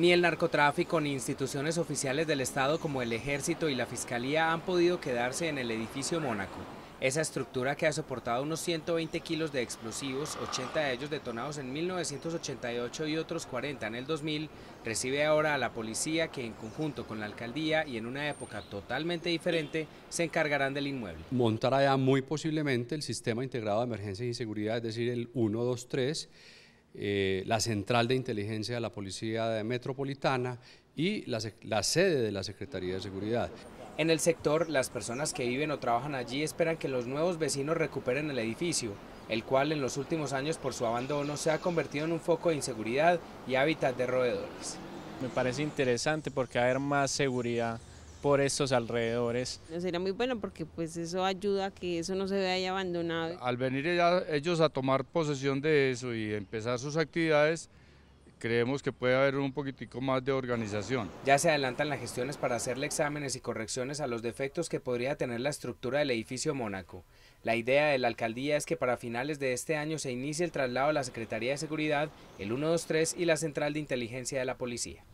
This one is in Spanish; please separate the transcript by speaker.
Speaker 1: Ni el narcotráfico ni instituciones oficiales del Estado como el Ejército y la Fiscalía han podido quedarse en el edificio Mónaco. Esa estructura que ha soportado unos 120 kilos de explosivos, 80 de ellos detonados en 1988 y otros 40 en el 2000, recibe ahora a la policía que en conjunto con la alcaldía y en una época totalmente diferente se encargarán del inmueble.
Speaker 2: Montará ya muy posiblemente el sistema integrado de emergencias y seguridad, es decir, el 123 eh, la Central de Inteligencia de la Policía Metropolitana y la, sede de la Secretaría
Speaker 1: de Seguridad. En el sector, las personas que viven o trabajan allí esperan que los nuevos vecinos recuperen el edificio, el cual en los últimos años por su abandono se ha convertido en un foco de inseguridad y hábitat de roedores. Me parece interesante porque va haber más seguridad por estos alrededores.
Speaker 3: Sería muy bueno porque pues eso ayuda a que eso no se vea ahí abandonado.
Speaker 4: Al venir ellos a tomar posesión de eso y empezar sus actividades,
Speaker 1: creemos que puede haber un poquitico más de organización. Ya se adelantan las gestiones para hacerle exámenes y correcciones a los defectos que podría tener la estructura del edificio Mónaco. La idea de la alcaldía es que para finales de este año se inicie el traslado a la Secretaría de Seguridad, el 123 y la Central de Inteligencia de la Policía.